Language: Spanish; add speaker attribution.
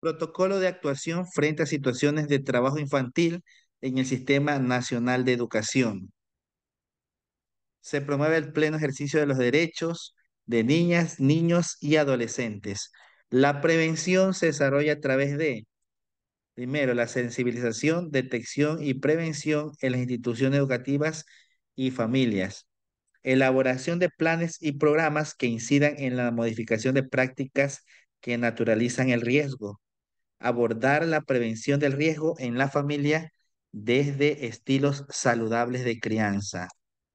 Speaker 1: Protocolo de actuación frente a situaciones de trabajo infantil en el Sistema Nacional de Educación. Se promueve el pleno ejercicio de los derechos de niñas, niños y adolescentes. La prevención se desarrolla a través de, primero, la sensibilización, detección y prevención en las instituciones educativas y familias. Elaboración de planes y programas que incidan en la modificación de prácticas que naturalizan el riesgo abordar la prevención del riesgo en la familia desde estilos saludables de crianza.